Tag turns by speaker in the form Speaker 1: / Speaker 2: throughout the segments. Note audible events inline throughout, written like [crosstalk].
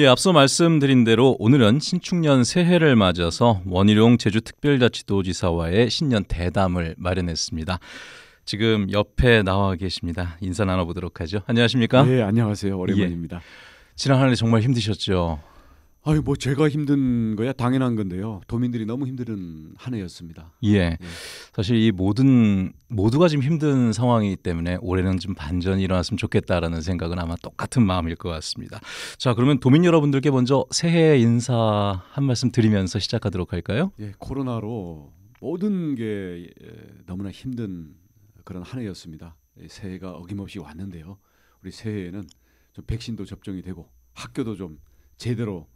Speaker 1: 예, 앞서 말씀드린 대로 오늘은 신축년 새해를 맞아서 원희룡 제주특별자치도지사와의 신년 대담을 마련했습니다. 지금 옆에 나와 계십니다. 인사 나눠보도록 하죠. 안녕하십니까? 네, 안녕하세요. 예. 오랜만입니다. 예, 지난 한 해 정말 힘드셨죠? 아유 뭐 제가
Speaker 2: 힘든 거야 당연한 건데요. 도민들이 너무 힘든 한 해였습니다.
Speaker 1: 예. 예. 사실 이 모든 모두가 지금 힘든 상황이기 때문에 올해는 좀 반전이 일어났으면 좋겠다라는 생각은 아마 똑같은 마음일 것 같습니다. 자 그러면 도민 여러분들께 먼저 새해 인사 한 말씀 드리면서 시작하도록 할까요? 예.
Speaker 2: 코로나로 모든 게 예, 너무나 힘든 그런 한 해였습니다. 예, 새해가 어김없이 왔는데요. 우리 새해에는 좀 백신도 접종이 되고 학교도 좀 제대로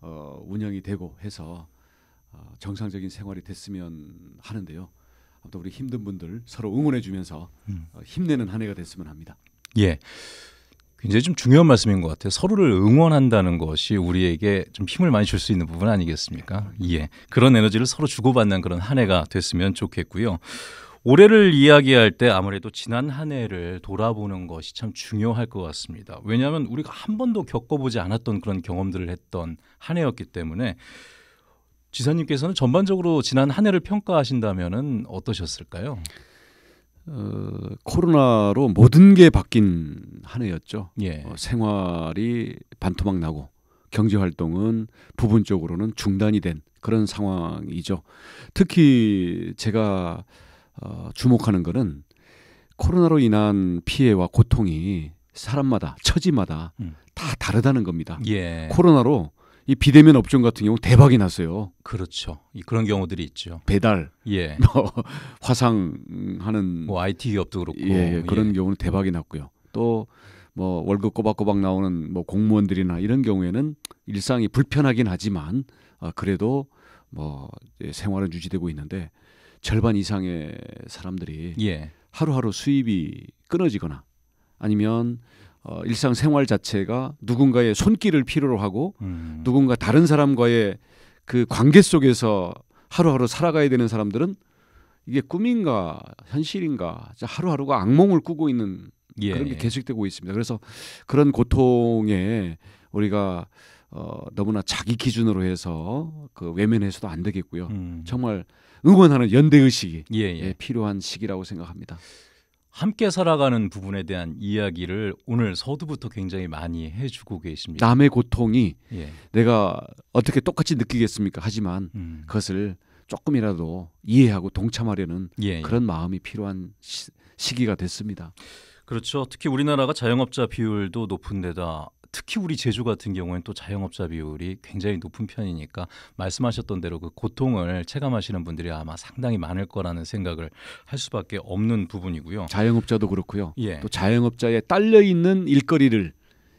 Speaker 2: 어, 운영이 되고 해서 어, 정상적인 생활이 됐으면 하는데요. 아무튼 우리 힘든 분들 서로 응원해 주면서 음. 어, 힘내는 한 해가 됐으면 합니다.
Speaker 1: 예. 굉장히 좀 중요한 말씀인 것 같아요. 서로를 응원한다는 것이 우리에게 좀 힘을 많이 줄 수 있는 부분 아니겠습니까? 네. 예. 그런 에너지를 서로 주고받는 그런 한 해가 됐으면 좋겠고요. 올해를 이야기할 때 아무래도 지난 한 해를 돌아보는 것이 참 중요할 것 같습니다. 왜냐하면 우리가 한 번도 겪어보지 않았던 그런 경험들을 했던 한 해였기 때문에 지사님께서는 전반적으로 지난 한 해를 평가하신다면 어떠셨을까요? 어, 코로나로
Speaker 2: 모든 게 바뀐
Speaker 1: 한 해였죠. 예. 어,
Speaker 2: 생활이 반토막 나고 경제 활동은 부분적으로는 중단이 된 그런 상황이죠. 특히 제가 어, 주목하는 것은 코로나로 인한 피해와 고통이 사람마다 처지마다 음. 다 다르다는 겁니다. 예. 코로나로 이 비대면 업종 같은 경우 대박이 났어요. 그렇죠.
Speaker 1: 그런 경우들이 있죠. 배달, 예. [laughs]
Speaker 2: 뭐 화상하는 뭐 IT 기업도 그렇고 예, 예. 그런 예. 경우는 대박이 났고요. 또 뭐 월급 꼬박꼬박 나오는 뭐 공무원들이나 이런 경우에는 일상이 불편하긴 하지만 아, 그래도 뭐 생활은 유지되고 있는데 절반 이상의 사람들이 예. 하루하루 수입이 끊어지거나 아니면 어, 일상 생활 자체가 누군가의 손길을 필요로 하고 음. 누군가 다른 사람과의 그 관계 속에서 하루하루 살아가야 되는 사람들은 이게 꿈인가 현실인가 하루하루가 악몽을 꾸고 있는 예. 그런 게 계속되고 있습니다. 그래서 그런 고통에 우리가 어, 너무나 자기 기준으로 해서 그
Speaker 1: 외면해서도 안 되겠고요. 음. 정말 응원하는 연대 의식이 예, 예, 예. 필요한 시기라고 생각합니다. 함께 살아가는 부분에 대한 이야기를 오늘 서두부터 굉장히 많이 해주고 계십니다. 남의 고통이 예.
Speaker 2: 내가 어떻게 똑같이 느끼겠습니까? 하지만 음. 그것을 조금이라도 이해하고 동참하려는 예, 그런 마음이 필요한
Speaker 1: 시, 시기가 됐습니다. 그렇죠. 특히 우리나라가 자영업자 비율도 높은 데다 특히 우리 제주 같은 경우에는 또 자영업자 비율이 굉장히 높은 편이니까 말씀하셨던 대로 그 고통을 체감하시는 분들이 아마 상당히 많을 거라는 생각을 할 수밖에 없는 부분이고요.
Speaker 2: 자영업자도 그렇고요. 예. 또 자영업자에 딸려 있는 일거리를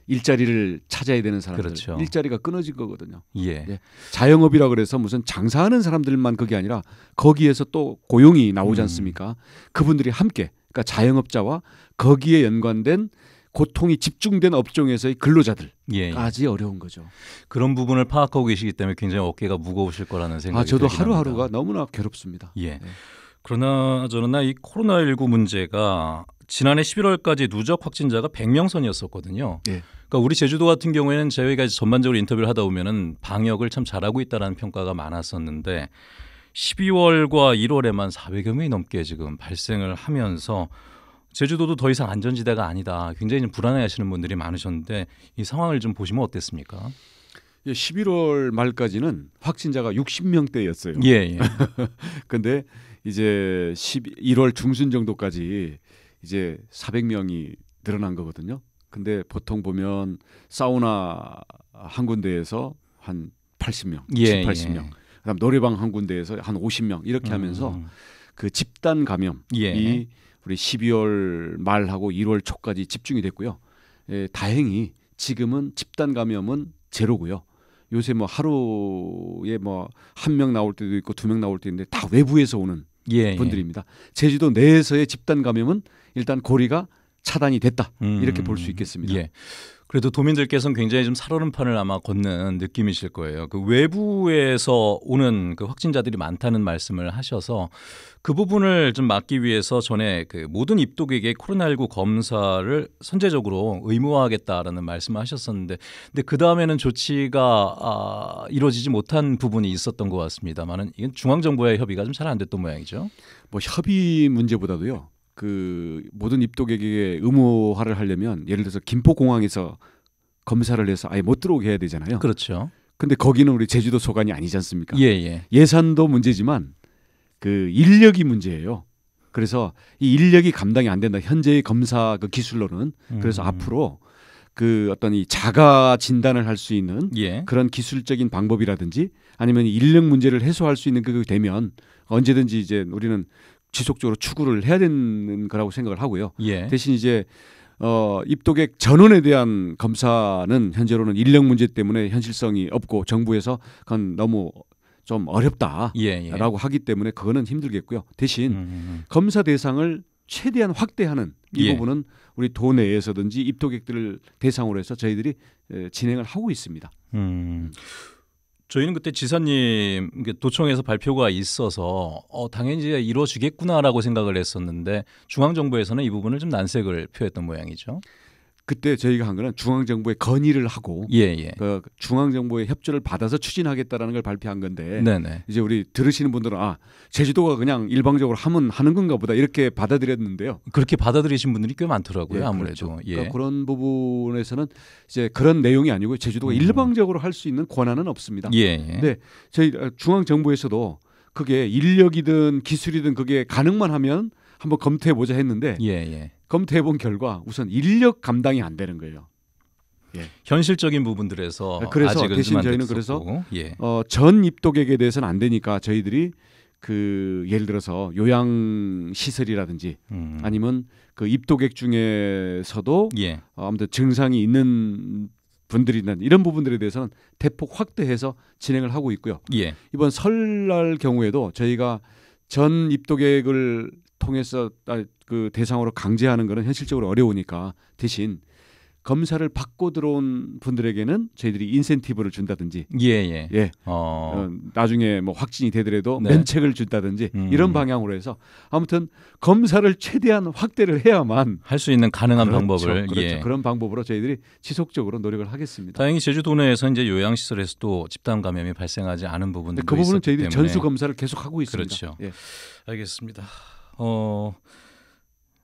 Speaker 2: 일자리를 찾아야 되는 사람들 그렇죠. 일자리가 끊어진 거거든요. 예. 예. 자영업이라 그래서 무슨 장사하는 사람들만 그게 아니라 거기에서 또 고용이 나오지 음. 않습니까? 그분들이 함께 그러니까 자영업자와 거기에 연관된 고통이 집중된 업종에서의
Speaker 1: 근로자들까지 예, 예, 어려운 거죠. 그런 부분을 파악하고 계시기 때문에 굉장히 어깨가 무거우실 거라는 생각이 아, 저도 하루하루가
Speaker 2: 합니다. 너무나 괴롭습니다.
Speaker 1: 예. 네. 그러나 저는이 코로나19 문제가 지난해 11월까지 누적 확진자가 100명 선이었었거든요. 예. 그러니까 우리 제주도 같은 경우에는 저희가 전반적으로 인터뷰를 하다 보면은 방역을 참 잘하고 있다라는 평가가 많았었는데 12월과 1월에만 400여 명이 넘게 지금 발생을 하면서 제주도도 더 이상 안전지대가 아니다. 굉장히 불안해하시는 분들이 많으셨는데 이 상황을 좀 보시면 어땠습니까? 11월 예, 말까지는 확진자가
Speaker 2: 60명대였어요. 예. 예. [laughs] 근데 이제 11월 중순 정도까지 이제 400명이 늘어난 거거든요. 근데 보통 보면 사우나 한 군데에서 한 80명, 예, 80명. 예. 그다음 노래방 한 군데에서 한 50명 이렇게 하면서 음. 그 집단 감염이 예. 우리 12월 말하고 1월 초까지 집중이 됐고요. 예, 다행히 지금은 집단 감염은 제로고요. 요새 뭐 하루에 뭐 한 명 나올 때도 있고 두 명 나올 때 있는데 다 외부에서 오는 예, 예. 분들입니다. 예. 제주도 내에서의
Speaker 1: 집단 감염은 일단 고리가 차단이 됐다 음, 이렇게 볼 수 있겠습니다. 예. 그래도 도민들께서는 굉장히 좀 살얼음 판을 아마 걷는 느낌이실 거예요. 그 외부에서 오는 그 확진자들이 많다는 말씀을 하셔서 그 부분을 좀 막기 위해서 전에 그 모든 입독에게 코로나19 검사를 선제적으로 의무화하겠다라는 말씀을 하셨었는데 근데 그 다음에는 조치가 아, 이루어지지 못한 부분이 있었던 것 같습니다만은 이건 중앙 정부의 협의가 좀 잘 안 됐던 모양이죠. 뭐 협의 문제보다도요. 그 모든 입도객에게 의무화를 하려면 예를 들어서 김포공항에서
Speaker 2: 검사를 해서 아예 못 들어오게 해야 되잖아요. 그렇죠. 근데 거기는 우리 제주도 소관이 아니지 않습니까? 예, 예. 예산도 문제지만 그 인력이 문제예요. 그래서 이 인력이 감당이 안 된다. 현재의 검사 그 기술로는 음. 그래서 음. 앞으로 그 어떤 이 자가 진단을 할 수 있는 예. 그런 기술적인 방법이라든지 아니면 인력 문제를 해소할 수 있는 그게 되면 언제든지 이제 우리는 지속적으로 추구를 해야 되는 거라고 생각을 하고요. 예. 대신 이제 어, 입도객 전원에 대한 검사는 현재로는 인력 문제 때문에 현실성이 없고 정부에서 그건 너무 좀 어렵다라고 예, 예. 하기 때문에 그거는 힘들겠고요. 대신 음음. 음, 음. 검사 대상을 최대한 확대하는 이 예. 부분은 우리 도내에서든지 입도객들을 대상으로 해서
Speaker 1: 저희들이 진행을 하고 있습니다. 음. 저희는 그때 지사님 도청에서 발표가 있어서 어, 당연히 이제 이루어지겠구나라고 생각을 했었는데 중앙정부에서는 이 부분을 좀 난색을 표했던 모양이죠. 그때 저희가 한 거는 중앙정부에 건의를 하고 예, 예. 그 중앙정부의 협조를 받아서 추진하겠다라는 걸 발표한 건데
Speaker 2: 네네. 네. 이제 우리 들으시는 분들은 아 제주도가 그냥 일방적으로 하면 하는 건가 보다 이렇게 받아들였는데요.
Speaker 1: 그렇게 받아들이신 분들이 꽤 많더라고요. 예, 아무래도 그렇죠. 예. 그러니까
Speaker 2: 그런 부분에서는 이제 그런 내용이 아니고 제주도가 음. 일방적으로 할 수 있는 권한은 없습니다. 예, 예. 근데 저희 어, 중앙정부에서도 그게 인력이든 기술이든 그게 가능만 하면 한번 검토해 보자 했는데 예, 예. 검토해 본 결과 우선 인력 감당이 안 되는 거예요. 예. 현실적인
Speaker 1: 부분들에서 아, 그래서 대신 저희는 그래서 예.
Speaker 2: 어, 전입도객에 대해서는 안 되니까 저희들이 그 예를 들어서 요양 시설이라든지 음. 아니면 그 입도객 중에서도 예. 어, 아무튼 증상이 있는 분들이나 이런 부분들에 대해서는 대폭 확대해서 진행을 하고 있고요. 예. 이번 설날 경우에도 저희가 전 입도객을 통해서 아, 그 대상으로 강제하는 것은 현실적으로 어려우니까 대신 검사를 받고 들어온 분들에게는 저희들이 인센티브를 준다든지
Speaker 1: 예예 예. 예. 어...
Speaker 2: 나중에 뭐 확진이 되더라도 네. 면책을 준다든지 음. 이런 방향으로 해서 아무튼 검사를 최대한 확대를 해야만 할 수 있는 가능한 그렇죠. 방법을 그렇죠. 예. 그런 방법으로 저희들이 지속적으로
Speaker 1: 노력을 하겠습니다. 다행히 제주도 내에서 이제 요양 시설에서도 집단 감염이 발생하지 않은 부분들 그 부분은 저희들이 전수 검사를 계속 하고 있습니다. 그렇죠. 예. 알겠습니다. 어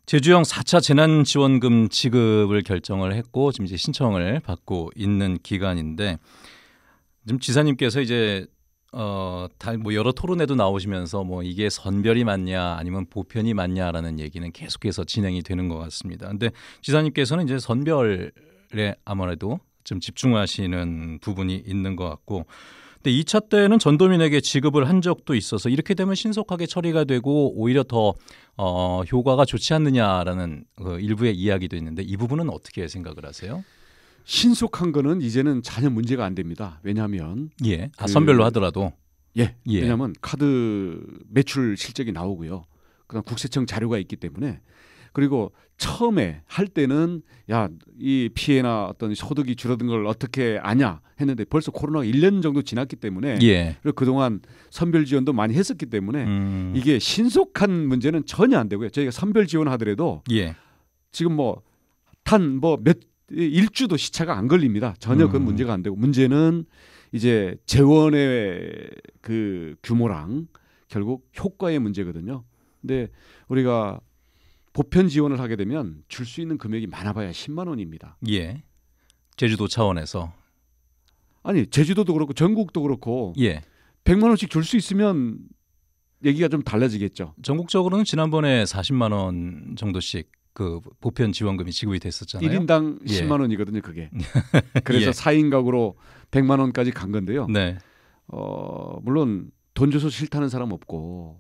Speaker 1: 제주형 4차 재난지원금 지급을 결정을 했고 지금 이제 신청을 받고 있는 기간인데 지금 지사님께서 이제 어다 뭐 여러 토론에도 나오시면서 뭐 이게 선별이 맞냐 아니면 보편이 맞냐라는 얘기는 계속해서 진행이 되는 것 같습니다. 근데 지사님께서는 이제 선별에 아무래도 좀 집중하시는 부분이 있는 것 같고 근데 2차 때는 전도민에게 지급을 한 적도 있어서 이렇게 되면 신속하게 처리가 되고 오히려 더 어, 효과가 좋지 않느냐라는 그 일부의 이야기도 있는데 이 부분은 어떻게 생각을 하세요? 신속한 거는 이제는 전혀 문제가 안 됩니다. 왜냐하면 예, 아, 그, 선별로 하더라도 예, 예.
Speaker 2: 왜냐하면 카드 매출 실적이 나오고요. 그다음 국세청 자료가 있기 때문에 그리고 처음에 할 때는 야 이 피해나 어떤 소득이 줄어든 걸 어떻게 아냐 했는데 벌써 코로나가 1년 정도 지났기 때문에 예. 그리고 그동안 선별 지원도 많이 했었기 때문에 음. 이게 신속한 문제는 전혀 안 되고요. 저희가 선별 지원하더라도 예. 지금 뭐탄뭐몇 일주도 시차가 안 걸립니다. 전혀 그건 음. 문제가 안 되고 문제는 이제 재원의 그 규모랑 결국 효과의 문제거든요. 근데 우리가 보편 지원을 하게 되면 줄 수 있는 금액이 많아봐야 10만 원입니다.
Speaker 1: 예. 제주도 차원에서 아니 제주도도 그렇고 전국도 그렇고 예. 100만 원씩 줄 수 있으면 얘기가 좀 달라지겠죠. 전국적으로는 지난번에 40만 원 정도씩 그 보편 지원금이 지급이 됐었잖아요. 1인당 10만 예. 원이거든요, 그게. [laughs]
Speaker 2: 그래서 예. 4인 가구로 100만 원까지 간 건데요. 네. 어, 물론 돈 줘서 싫다는 사람 없고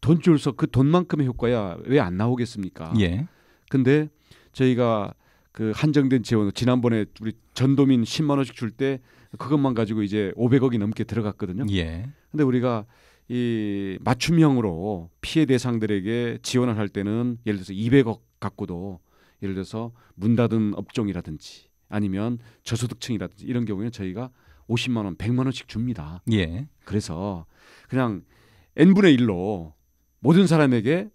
Speaker 2: 돈 줄서 그 돈만큼의 효과야 왜 안 나오겠습니까? 예. 근데 저희가 그 한정된 지원 지난번에 우리 전도민 10만 원씩 줄 때 그것만 가지고 이제 500억이 넘게 들어갔거든요. 예. 근데 우리가 이 맞춤형으로 피해 대상들에게 지원을 할 때는 예를 들어서 200억 갖고도 예를 들어서 문 닫은 업종이라든지 아니면 저소득층이라든지 이런 경우에는 저희가 50만 원, 100만 원씩 줍니다. 예. 그래서 그냥 n분의 1로 모든 사람에게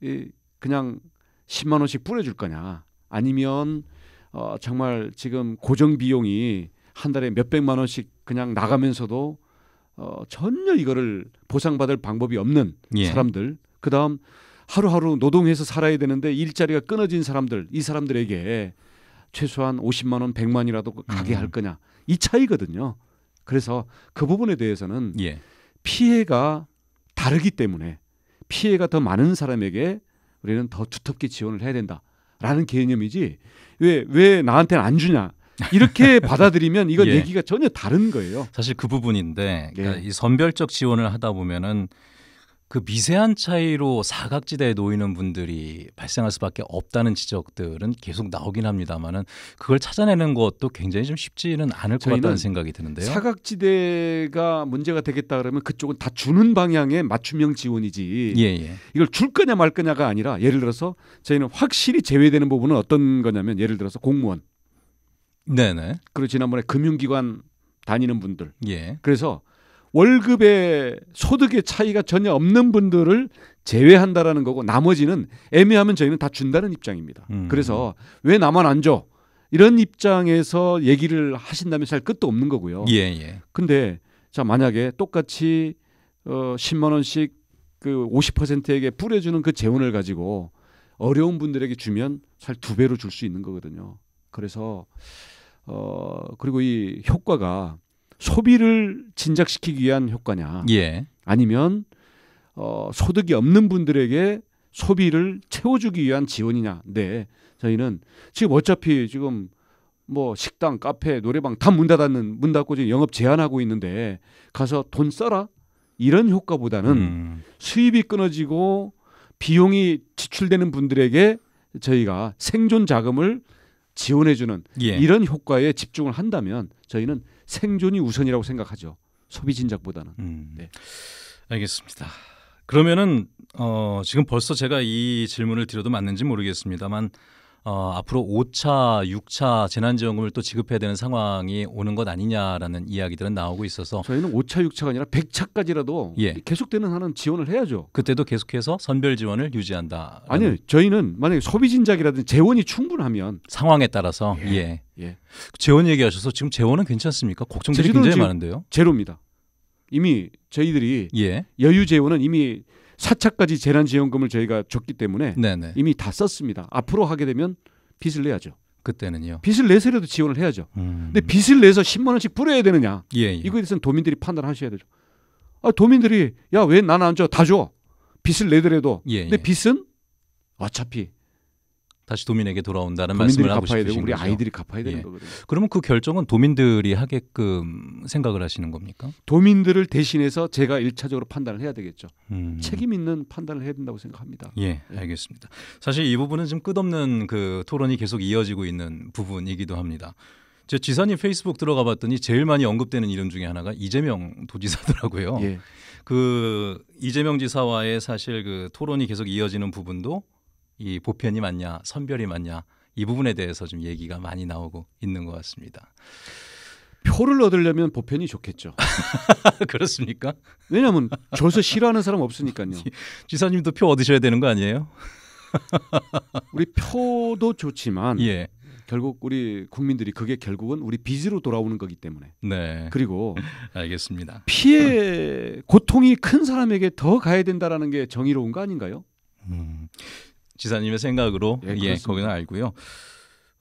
Speaker 2: 이 그냥 10만 원씩 뿌려줄 거냐 아니면 어 정말 지금 고정 비용이 한 달에 몇 백만 원씩 그냥 나가면서도 어 전혀 이거를 보상받을 방법이 없는 예. 사람들 그다음 하루하루 노동해서 살아야 되는데 일자리가 끊어진 사람들 이 사람들에게 최소한 50만 원 100만이라도 가게 음. 할 거냐 이 차이거든요. 그래서 그 부분에 대해서는 예. 피해가 다르기 때문에 피해가 더 많은 사람에게 우리는 더 두텁게 지원을 해야 된다라는 개념이지 왜 왜 나한테는 안 주냐 이렇게 [laughs] 받아들이면 이건 예. 얘기가
Speaker 1: 전혀 다른 거예요. 사실 그 부분인데 그러니까 예. 이 선별적 지원을 하다 보면은 그 미세한 차이로 사각지대에 놓이는 분들이 발생할 수밖에 없다는 지적들은 계속 나오긴 합니다만은 그걸 찾아내는 것도 굉장히 좀 쉽지는 않을 것 같다는 생각이 드는데요.
Speaker 2: 사각지대가 문제가 되겠다 그러면 그쪽은 다 주는 방향의 맞춤형 지원이지. 예, 예. 이걸 줄 거냐 말 거냐가 아니라 예를 들어서 저희는 확실히 제외되는 부분은 어떤 거냐면 예를 들어서 공무원. 네네. 그리고 지난번에 금융기관 다니는 분들. 예. 그래서 월급의 소득의 차이가 전혀 없는 분들을 제외한다라는 거고 나머지는 애매하면 저희는 다 준다는 입장입니다. 음. 그래서 왜 나만 안 줘? 이런 입장에서 얘기를 하신다면 잘 끝도 없는 거고요. 예, 예. 근데 자 만약에 똑같이 어 10만 원씩 그 50%에게 뿌려 주는 그 재원을 가지고 어려운 분들에게 주면 살 두 배로 줄 수 있는 거거든요. 그래서 어 그리고 이 효과가 소비를 진작시키기 위한 효과냐 예. 아니면 어, 소득이 없는 분들에게 소비를 채워주기 위한 지원이냐 네 저희는 지금 어차피 지금 뭐 식당 카페 노래방 다 문 닫았는 문 닫고 지금 영업 제한하고 있는데 가서 돈 써라 이런 효과보다는 음. 수입이 끊어지고 비용이 지출되는 분들에게 저희가 생존 자금을 지원해주는 예. 이런 효과에 집중을 한다면 저희는 생존이 우선이라고 생각하죠. 소비 진작보다는.
Speaker 1: 음. 네. 알겠습니다. 그러면은 어, 지금 벌써 제가 이 질문을 드려도 맞는지 모르겠습니다만 어, 앞으로 5차, 6차 재난지원금을 또 지급해야 되는 상황이 오는 것 아니냐라는 이야기들은 나오고 있어서 저희는 5차, 6차가 아니라 100차까지라도 예. 계속되는 하는 지원을 해야죠. 그때도 계속해서 선별 지원을 유지한다. 아니요, 저희는 만약에 소비 진작이라든지 재원이 충분하면 상황에 따라서 예. 예. 예. 재원 얘기하셔서 지금 재원은 괜찮습니까? 걱정들이 굉장히 많은데요.
Speaker 2: 제로입니다. 이미 저희들이 예. 여유 재원은 이미 사차까지 재난지원금을 저희가 줬기 때문에 네네. 이미 다 썼습니다. 앞으로 하게 되면 빚을 내야죠. 그때는요. 빚을 내서라도 지원을 해야죠. 음. 근데 빚을 내서 10만 원씩 뿌려야 되느냐? 예, 예. 이거에 대해서는 도민들이 판단하셔야 되죠. 아, 도민들이 야 왜 나는 안 줘? 다 줘. 빚을 내더라도. 예, 근데 예. 빚은 어차피
Speaker 1: 다시 도민에게 돌아온다는 말씀을 하고 싶으신 되고 우리 아이들이 갚아야 되는 예. 거거든요. 그러면 그 결정은 도민들이 하게끔 생각을 하시는 겁니까? 도민들을 대신해서 제가 일차적으로 판단을 해야 되겠죠. 음.
Speaker 2: 책임 있는 판단을 해야 된다고 생각합니다. 예, 예.
Speaker 1: 알겠습니다. 사실 이 부분은 지금 끝없는 그 토론이 계속 이어지고 있는 부분이기도 합니다. 제 지사님 페이스북 들어가 봤더니 제일 많이 언급되는 이름 중에 하나가 이재명 도지사더라고요. 예. 그 이재명 지사와의 사실 그 토론이 계속 이어지는 부분도 이 보편이 맞냐 선별이 맞냐 이 부분에 대해서 좀 얘기가 많이 나오고 있는 것 같습니다. 표를 얻으려면 보편이 좋겠죠. [laughs] 그렇습니까? 왜냐하면 줘서 싫어하는 사람 없으니까요. [laughs] 지사님도 표 얻으셔야 되는 거 아니에요?
Speaker 2: [laughs] 우리 표도 좋지만 예. 결국 우리 국민들이 그게 결국은 우리 빚으로 돌아오는 거기 때문에. 네. 그리고
Speaker 1: 알겠습니다.
Speaker 2: 피해 고통이 큰 사람에게 더 가야 된다라는 게 정의로운 거 아닌가요? 음,
Speaker 1: 지사님의 생각으로 예, 예 거기는 알고요.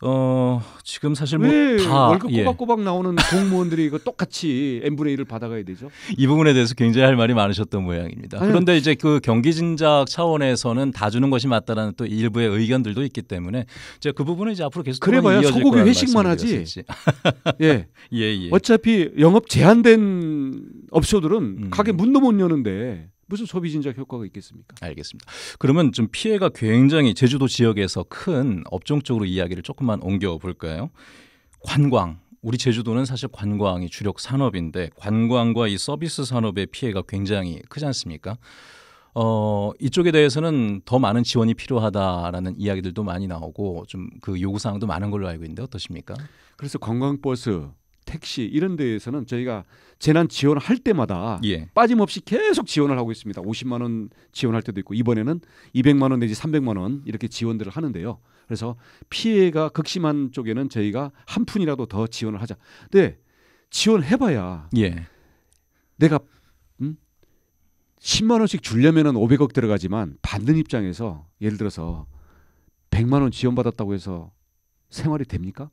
Speaker 1: 어 지금 사실 뭐다 네, 월급 예.
Speaker 2: 꼬박꼬박 예. 나오는 공무원들이 이거 똑같이 n 분의 1을 받아가야 되죠.
Speaker 1: 이 부분에 대해서 굉장히 할 말이 많으셨던 모양입니다. 아니, 그런데 이제 그 경기 진작 차원에서는 다 주는 것이 맞다라는 또 일부의 의견들도 있기 때문에 제가 그 부분은 이제 앞으로 계속 그래봐야 소고기 회식만 하지. [laughs] 예. [laughs] 예, 예. 어차피 영업 제한된 업소들은
Speaker 2: 음. 가게 문도 못 여는데 무슨 소비 진작 효과가 있겠습니까? 알겠습니다.
Speaker 1: 그러면 좀 피해가 굉장히 제주도 지역에서 큰 업종 쪽으로 이야기를 조금만 옮겨 볼까요? 관광. 우리 제주도는 사실 관광이 주력 산업인데 관광과 이 서비스 산업의 피해가 굉장히 크지 않습니까? 어, 이쪽에 대해서는 더 많은 지원이 필요하다라는 이야기들도 많이 나오고 좀 그 요구 사항도 많은 걸로 알고 있는데 어떠십니까? 그래서 관광버스 택시 이런 데에서는 저희가 재난 지원할 을 때마다
Speaker 2: 예. 빠짐없이 계속 지원을 하고 있습니다. 50만 원 지원할 때도 있고 이번에는 200만 원 내지 300만 원 이렇게 지원들을 하는데요. 그래서 피해가 극심한 쪽에는 저희가 한 푼이라도 더 지원을 하자. 근데 지원해봐야 예. 내가 음? 10만 원씩 주려면 500억 들어가지만 받는 입장에서 예를 들어서 100만 원 지원받았다고 해서 생활이 됩니까?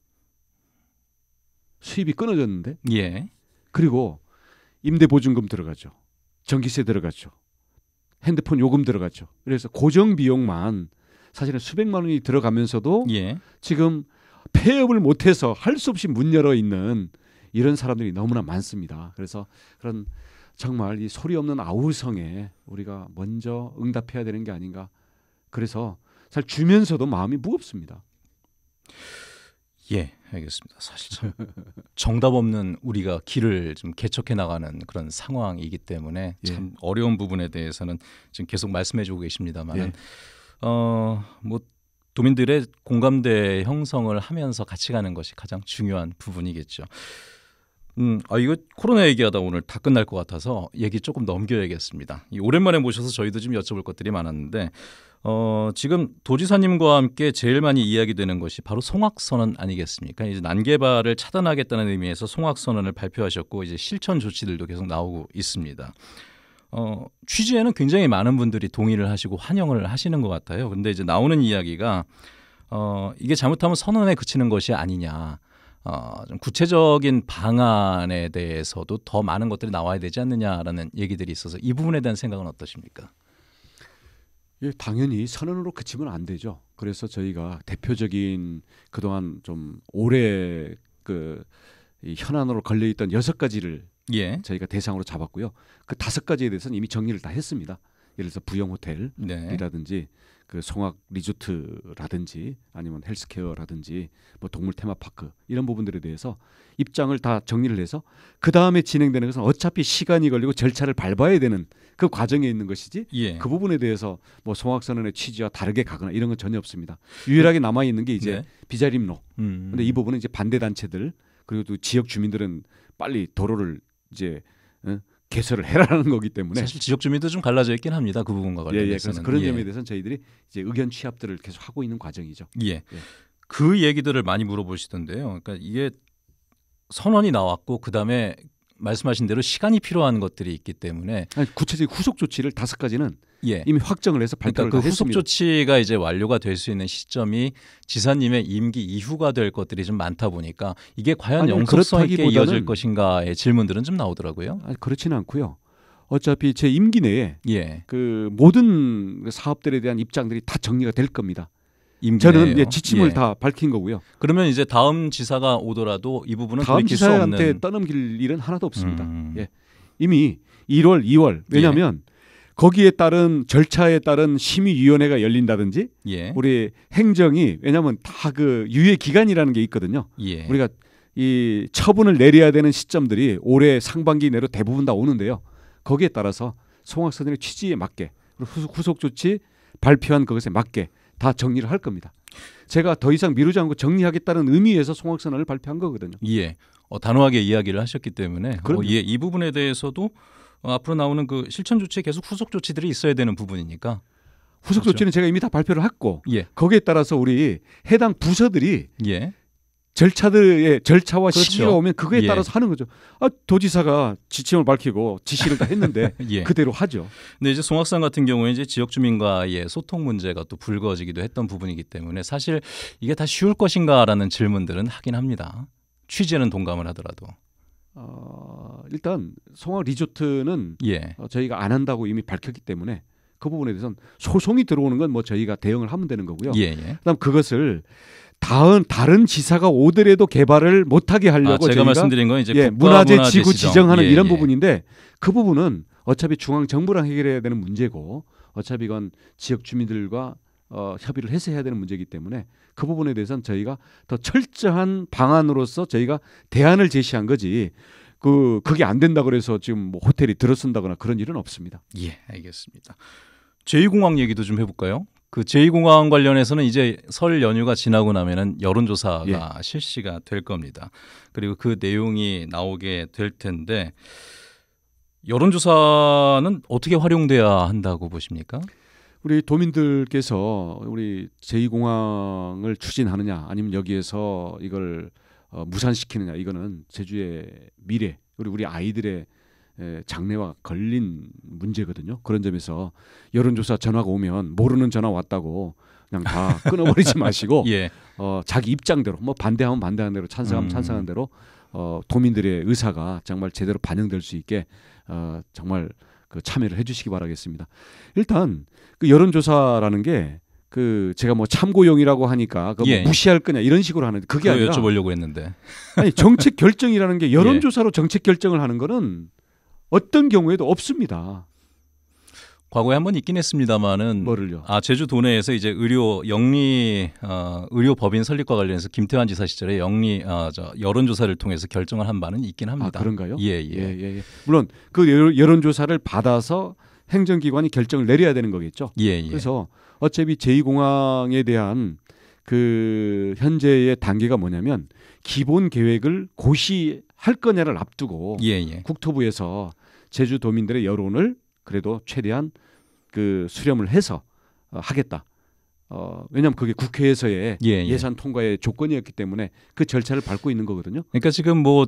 Speaker 2: 수입이 끊어졌는데. 예. 그리고 임대 보증금 들어가죠. 전기세 들어가죠. 핸드폰 요금 들어가죠. 그래서 고정 비용만 사실은 수백만 원이 들어가면서도 예. 지금 폐업을 못해서 할 수 없이 문 열어 있는 이런 사람들이 너무나 많습니다. 그래서 그런 정말 이 소리 없는 아우성에 우리가 먼저 응답해야 되는 게 아닌가.
Speaker 1: 그래서 잘 주면서도 마음이 무겁습니다. 예, 알겠습니다. 사실 참 정답 없는 우리가 길을 좀 개척해 나가는 그런 상황이기 때문에 예. 참 어려운 부분에 대해서는 지금 계속 말씀해주고 계십니다만, 예. 어뭐 도민들의 공감대 형성을 하면서 같이 가는 것이 가장 중요한 부분이겠죠. 음, 아 이거 코로나 얘기하다 오늘 다 끝날 것 같아서 얘기 조금 넘겨야겠습니다. 오랜만에 모셔서 저희도 좀 여쭤볼 것들이 많았는데 어, 지금 도지사님과 함께 제일 많이 이야기되는 것이 바로 송악선언 아니겠습니까? 이제 난개발을 차단하겠다는 의미에서 송악선언을 발표하셨고 이제 실천 조치들도 계속 나오고 있습니다. 어, 취지에는 굉장히 많은 분들이 동의를 하시고 환영을 하시는 것 같아요. 근데 이제 나오는 이야기가 어, 이게 잘못하면 선언에 그치는 것이 아니냐. 어, 좀 구체적인 방안에 대해서도 더 많은 것들이 나와야 되지 않느냐라는 얘기들이 있어서 이 부분에 대한 생각은 어떠십니까? 예, 당연히 선언으로
Speaker 2: 그치면 안 되죠. 그래서 저희가 대표적인 그동안 좀 오래 그 현안으로 걸려 있던 여섯 가지를 예. 저희가 대상으로 잡았고요. 그 다섯 가지에 대해서는 이미 정리를 다 했습니다. 예를 들어서 부영 호텔이라든지 네. 그 송악 리조트라든지 아니면 헬스케어라든지 뭐 동물 테마파크 이런 부분들에 대해서 입장을 다 정리를 해서 그 다음에 진행되는 것은 어차피 시간이 걸리고 절차를 밟아야 되는 그 과정에 있는 것이지 예. 그 부분에 대해서 뭐 송악선언의 취지와 다르게 가거나 이런 건 전혀 없습니다. 유일하게 네. 남아 있는 게 이제 네. 비자림로. 음. 근데 이 부분은 이제 반대 단체들 그리고 또 지역 주민들은 빨리 도로를 이제 어? 개설을 해라는 라 거기 때문에 사실
Speaker 1: 지역 주민도 좀 갈라져 있긴 합니다 그 부분과 관련해서 예, 예. 그래서 그런 예. 점에 대해서는 저희들이 이제 의견 취합들을 계속 하고 있는 과정이죠. 예. 예. 그 얘기들을 많이 물어보시던데요. 그러니까 이게 선언이 나왔고 그 다음에 말씀하신 대로 시간이 필요한 것들이 있기 때문에 아니, 구체적인 후속 조치를 다섯 가지는 예. 이미 확정을 해서 발표를 그러니까 그 후속 했습니다. 조치가 이제 완료가 될 수 있는 시점이 지사님의 임기 이후가 될 것들이 좀 많다 보니까 이게 과연 영속성 있게 이어질 것인가의 질문들은 좀 나오더라고요.
Speaker 2: 아니, 그렇지는 않고요. 어차피 제 임기 내에 예. 그 모든 사업들에 대한 입장들이 다 정리가 될 겁니다. 임기네요. 저는 예, 지침을 예. 다 밝힌 거고요.
Speaker 1: 그러면 이제 다음 지사가 오더라도 이 부분은 다음 지사한테 없는... 떠넘길 일은 하나도 없습니다. 음. 예. 이미
Speaker 2: 1월, 2월 왜냐하면 예. 거기에 따른 절차에 따른 심의위원회가 열린다든지 예. 우리 행정이 왜냐하면 다 그 유예 기간이라는 게 있거든요. 예. 우리가 이 처분을 내려야 되는 시점들이 올해 상반기 내로 대부분 다 오는데요. 거기에 따라서 송학선의 취지에 맞게 후속 조치 발표한 그것에 맞게 다 정리를 할 겁니다. 제가 더 이상 미루지 않고 정리하겠다는 의미에서 송학선언을 발표한
Speaker 1: 거거든요. 예. 어, 단호하게 이야기를 하셨기 때문에 어, 예, 이 부분에 대해서도 어, 앞으로 나오는 그 실천 조치에 계속 후속 조치들이 있어야 되는 부분이니까 후속 그렇죠. 조치는 제가
Speaker 2: 이미 다 발표를 했고 예.
Speaker 1: 거기에 따라서 우리 해당 부서들이 예. 절차들의 절차와 그렇죠. 시기가 오면 그거에 예. 따라서 하는 거죠. 아, 도지사가 지침을 밝히고 지시를 다 했는데 [laughs] 예. 그대로 하죠. 근데 이제 송악산 같은 경우에 이제 지역 주민과의 소통 문제가 또 불거지기도 했던 부분이기 때문에 사실 이게 다 쉬울 것인가라는 질문들은 하긴 합니다. 취재는 동감을 하더라도.
Speaker 2: 어, 일단 송악 리조트는 예. 어, 저희가 안 한다고 이미 밝혔기 때문에 그 부분에 대해서는 소송이 들어오는 건 뭐 저희가 대응을 하면 되는 거고요. 예예. 예. 그다음 그것을 다음 다른 지사가 오더라도 개발을 못하게 하려고 아, 제가 저희가 말씀드린 건 이제 예, 문화재, 문화 지구 지정. 하는 예, 이런 예. 부분인데 그 부분은 어차피 중앙 정부랑 해결해야 되는 문제고 어차피 이건 지역 주민들과 어, 협의를 해서 해야 되는 문제이기 때문에 그 부분에 대해서는 저희가 더 철저한 방안으로서 저희가 대안을 제시한 거지 그 그게 안 된다 그래서 지금 뭐 호텔이 들어선다거나
Speaker 1: 그런 일은 없습니다. 예, 알겠습니다. 제2공항 얘기도 좀 해볼까요? 그 제2공항 관련해서는 이제 설 연휴가 지나고 나면은 여론조사가 예. 실시가 될 겁니다. 그리고 그 내용이 나오게 될 텐데 여론조사는 어떻게 활용돼야 한다고 보십니까? 우리 도민들께서
Speaker 2: 우리 제2공항을 추진하느냐 아니면 여기에서 이걸 어, 무산시키느냐 이거는 제주의 미래 우리 우리 아이들의 예, 장래와 걸린 문제거든요. 그런 점에서 여론조사 전화가 오면 모르는 전화 왔다고 그냥 다 [laughs] 끊어버리지 마시고 예. 어, 자기 입장대로 뭐 반대하면 반대하는 대로 찬성하면 음. 찬성하는 대로 어, 도민들의 의사가 정말 제대로 반영될 수 있게 어, 정말 그 참여를 해주시기 바라겠습니다. 일단 그 여론조사라는 게 그 제가 뭐 참고용이라고 하니까 예. 무시할 거냐 이런 식으로 하는데 그게 아니라 여쭤보려고 했는데 아니 정책 결정이라는 게 [laughs] 예. 여론조사로 예. 정책 결정을 하는 거는 어떤 경우에도
Speaker 1: 없습니다. 과거에 한 번 있긴 했습니다만은 뭐를요? 아 제주 도내에서 이제 의료 영리 어, 의료 법인 설립과 관련해서 김태환 지사 시절에 영리 어, 저, 여론 조사를 통해서 결정을 한 바는 있긴 아, 합니다. 아, 그런가요? 예예. 예. 예. 예, 예,
Speaker 2: 물론 그 여론 조사를 받아서 행정기관이 결정을 내려야 되는 거겠죠. 예, 예. 그래서 어차피 제2공항에 대한 그 현재의 단계가 뭐냐면 기본 계획을 고시할 거냐를 앞두고 예, 예. 국토부에서 제주도민들의 여론을 그래도 최대한 그 수렴을 해서 어, 하겠다. 어, 왜냐하면 그게 국회에서의 예, 예. 산 통과의 조건이었기 때문에 그 절차를 밟고 있는
Speaker 1: 거거든요. 그러니까 지금 뭐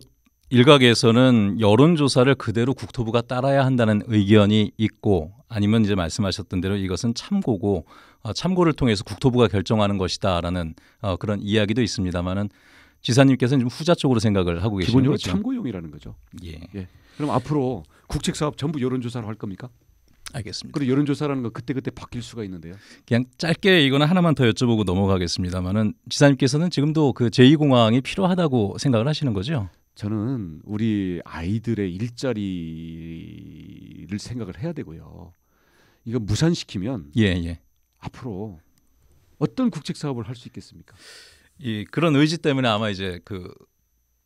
Speaker 1: 일각에서는 여론조사를 그대로 국토부가 따라야 한다는 의견이 있고 아니면 이제 말씀하셨던 대로 이것은 참고고 어, 참고를 통해서 국토부가 결정하는 것이다라는 어, 그런 이야기도 있습니다만은 지사님께서는 좀 후자 쪽으로 생각을 하고 계시는 기본적으로 참고용이라는 거죠. 예. 예. 그럼 앞으로 국책 사업 전부
Speaker 2: 여론 조사로 할 겁니까? 알겠습니다. 그리고 여론조사라는 거 그때그때 바뀔 수가 있는데요.
Speaker 1: 그냥 짧게 이거는 하나만 더 여쭤보고 넘어가겠습니다만은 지사님께서는 지금도 그 제2공항이 필요하다고 생각을 하시는 거죠? 저는 우리 아이들의 일자리를
Speaker 2: 생각을 해야 되고요. 이거 무산시키면 예, 예. 앞으로
Speaker 1: 어떤 국책 사업을 할 수 있겠습니까? 이 예, 그런 의지 때문에 아마 이제 그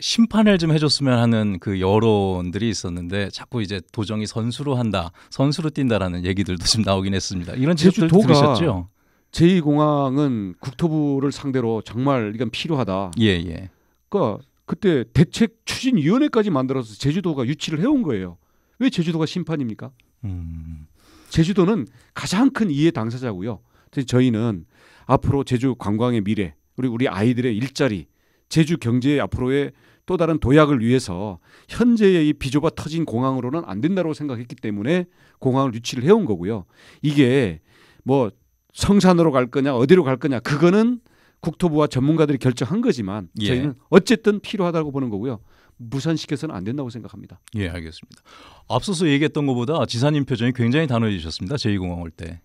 Speaker 1: 심판을 좀 해줬으면 하는 그 여론들이 있었는데 자꾸 이제 도정이 선수로 한다, 선수로 뛴다라는 얘기들도 지금 나오긴 했습니다. 이런 지적들 들으셨죠?
Speaker 2: 제2공항은 국토부를 상대로 정말 이건 필요하다. 예, 예. 그러니까 그때 대책 추진 위원회까지 만들어서 제주도가 유치를 해온 거예요. 왜 제주도가 심판입니까? 음. 제주도는 가장 큰 이해 당사자고요. 저희는 앞으로 제주 관광의 미래, 우리 우리 아이들의 일자리, 제주 경제의 앞으로의 또 다른 도약을 위해서 현재의 이 비좁아 터진 공항으로는 안 된다고 생각했기 때문에 공항을 유치를 해온 거고요. 이게 뭐 성산으로 갈 거냐 어디로 갈 거냐 그거는 국토부와 전문가들이 결정한 거지만 예. 저희는 어쨌든 필요하다고 보는 거고요. 무산시켜서는 안 된다고 생각합니다.
Speaker 1: 예, 알겠습니다. 앞서서 얘기했던 것보다 지사님 표정이 굉장히 단호해지셨습니다. 제2공항 올 때.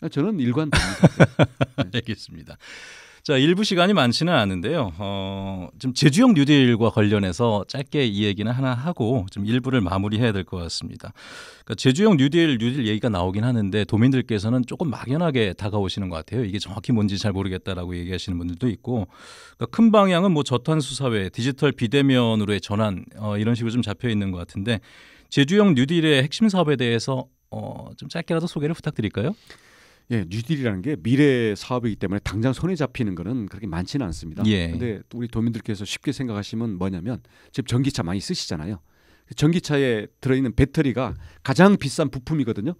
Speaker 1: 아, 저는 일관 [laughs] 네. 알겠습니다. 자, 일부 시간이 많지는 않은데요. 어, 좀 제주형 뉴딜과 관련해서 짧게 이 얘기는 하나 하고 좀 일부를 마무리해야 될 것 같습니다. 그러니까 제주형 뉴딜, 뉴딜 얘기가 나오긴 하는데 도민들께서는 조금 막연하게 다가오시는 것 같아요. 이게 정확히 뭔지 잘 모르겠다라고 얘기하시는 분들도 있고 그러니까 큰 방향은 뭐 저탄수 사회, 디지털 비대면으로의 전환 어, 이런 식으로 좀 잡혀 있는 것 같은데 제주형 뉴딜의 핵심 사업에 대해서 어, 좀 짧게라도 소개를 부탁드릴까요? 예, 뉴딜이라는 게 미래
Speaker 2: 사업이기 때문에 당장 손에 잡히는 거는 그렇게 많지는 않습니다. 그런데 예. 우리 도민들께서 쉽게 생각하시면 뭐냐면 지금 전기차 많이 쓰시잖아요. 전기차에 들어있는 배터리가 가장 비싼 부품이거든요.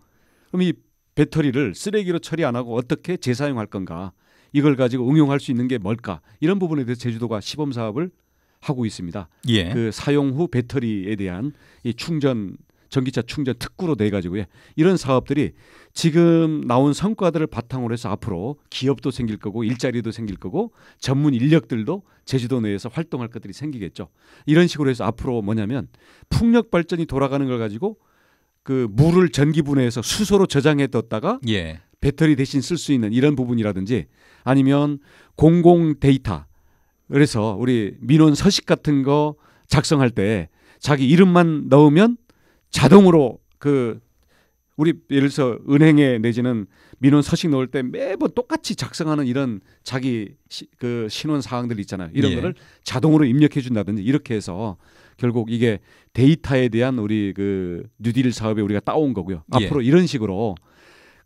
Speaker 2: 그럼 이 배터리를 쓰레기로 처리 안 하고 어떻게 재사용할 건가? 이걸 가지고 응용할 수 있는 게 뭘까? 이런 부분에 대해서 제주도가 시범 사업을 하고 있습니다. 예. 그 사용 후 배터리에 대한 이 충전 전기차 충전 특구로 내 가지고 예. 이런 사업들이 지금 나온 성과들을 바탕으로 해서 앞으로 기업도 생길 거고 일자리도 생길 거고 전문 인력들도 제주도 내에서 활동할 것들이 생기겠죠. 이런 식으로 해서 앞으로 뭐냐면 풍력 발전이 돌아가는 걸 가지고 그 물을 전기 분해해서 수소로 저장해 뒀다가 예. 배터리 대신 쓸 수 있는 이런 부분이라든지 아니면 공공 데이터 그래서 우리 민원 서식 같은 거 작성할 때 자기 이름만 넣으면 자동으로 그 우리 예를 들어서 은행에 내지는 민원 서식 넣을 때 매번 똑같이 작성하는 이런 자기 시, 그 신원 사항들 있잖아요. 이런 예. 거를 자동으로 입력해 준다든지 이렇게 해서 결국 이게 데이터에 대한 우리 그 뉴딜 사업에 우리가 따온 거고요. 예. 앞으로 이런 식으로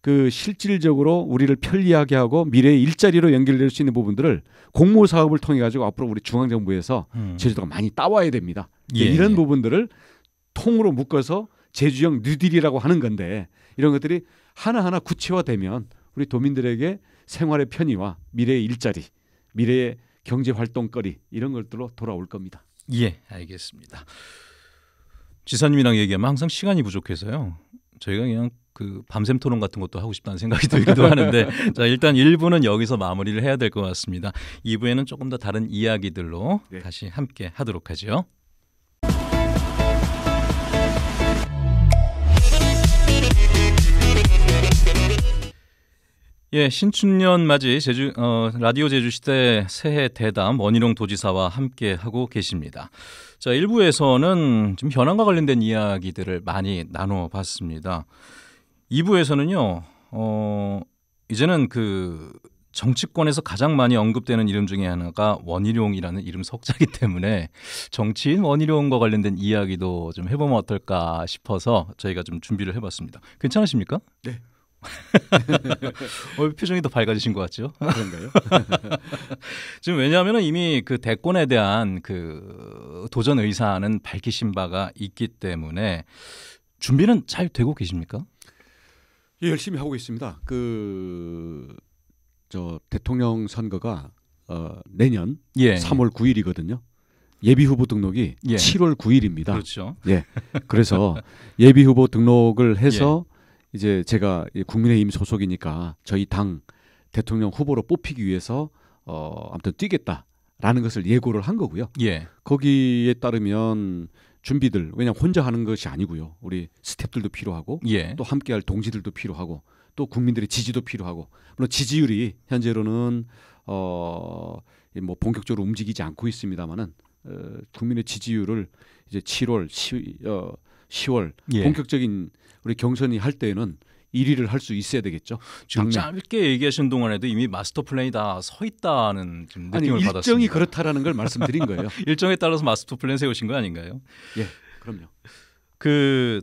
Speaker 2: 그 실질적으로 우리를 편리하게 하고 미래의 일자리로 연결될 수 있는 부분들을 공모 사업을 통해 가지고 앞으로 우리 중앙 정부에서 음. 제주도가 많이 따와야 됩니다. 예. 이런 예. 부분들을 통으로 묶어서 제주형 뉴딜이라고 하는 건데 이런 것들이 하나하나 구체화되면 우리 도민들에게 생활의 편의와 미래의 일자리, 미래의 경제 활동거리 이런 것들로 돌아올 겁니다.
Speaker 1: 예, 알겠습니다. 지사님이랑 얘기하면 항상 시간이 부족해서요. 저희가 그냥 그 밤샘 토론 같은 것도 하고 싶다는 생각이 들기도 [laughs] 하는데 자 일단 1부는 여기서 마무리를 해야 될 것 같습니다. 2부에는 조금 더 다른 이야기들로 네. 다시 함께 하도록 하지요. 예, 신춘년 맞이 제주 어, 라디오 제주시대 새해 대담 원희룡 도지사와 함께 하고 계십니다. 자, 1부에서는 좀 현안과 관련된 이야기들을 많이 나눠 봤습니다. 2부에서는요. 어, 이제는 그 정치권에서 가장 많이 언급되는 이름 중에 하나가 원희룡이라는 이름 석자기 이 때문에 정치인 원희룡과 관련된 이야기도 좀 해보면 어떨까 싶어서 저희가 좀 준비를 해봤습니다. 괜찮으십니까? 네, [laughs] 오늘 표정이 더 밝아지신 것 같죠? 그런가요? [laughs] 지금 왜냐하면 이미 그 대권에 대한 그 도전 의사는 밝히신 바가 있기 때문에 준비는 잘 되고 계십니까? 예, 열심히 하고 있습니다. 그
Speaker 2: 저 대통령 선거가 어, 내년 예. 3월 예. 9일이거든요. 예비 후보 등록이 예. 7월 9일입니다. 그렇죠. 예. 그래서 예비 후보 등록을 해서 [laughs] 예. 이제 제가 국민의힘 소속이니까 저희 당 대통령 후보로 뽑히기 위해서 어 아무튼 뛰겠다라는 것을 예고를 한 거고요. 예. 거기에 따르면 준비들 왜냐 혼자 하는 것이 아니고요. 우리 스탭들도 필요하고 예. 또 함께할 동지들도 필요하고 또 국민들의 지지도 필요하고 물론 지지율이 현재로는 어뭐 본격적으로 움직이지 않고 있습니다만은 어, 국민의 지지율을 이제 7월 10, 어, 10월 예. 본격적인
Speaker 1: 우리 경선이 할 때에는 1위를 할 수 있어야 되겠죠. 지금 짧게 뭐 얘기하신 동안에도 이미 마스터 플랜이 다서 있다는 좀 느낌을 아니, 일정이 받았습니다. 일정이 그렇다라는 걸 말씀드린 거예요. [laughs] 일정에 따라서 마스터 플랜 세우신 거 아닌가요? 예, 그럼요. 그